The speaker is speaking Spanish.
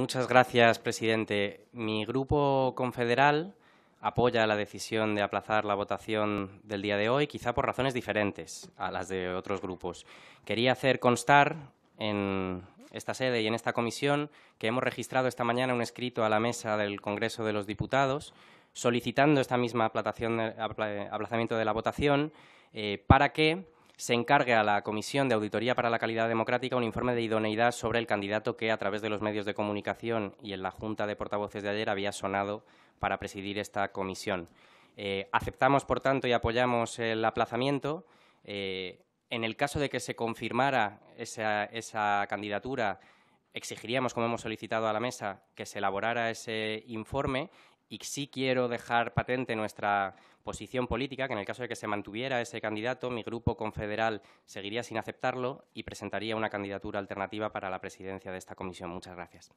Muchas gracias, presidente. Mi grupo confederal apoya la decisión de aplazar la votación del día de hoy, quizá por razones diferentes a las de otros grupos. Quería hacer constar en esta sede y en esta comisión que hemos registrado esta mañana un escrito a la mesa del Congreso de los Diputados solicitando esta misma aplazamiento de la votación eh, para que se encargue a la Comisión de Auditoría para la Calidad Democrática un informe de idoneidad sobre el candidato que, a través de los medios de comunicación y en la Junta de Portavoces de ayer, había sonado para presidir esta comisión. Eh, aceptamos, por tanto, y apoyamos el aplazamiento. Eh, en el caso de que se confirmara esa candidatura, exigiríamos, como hemos solicitado a la mesa, que se elaborara ese informe y sí quiero dejar patente nuestra posición política, que en el caso de que se mantuviera ese candidato, mi grupo confederal seguiría sin aceptarlo y presentaría una candidatura alternativa para la presidencia de esta comisión. Muchas gracias.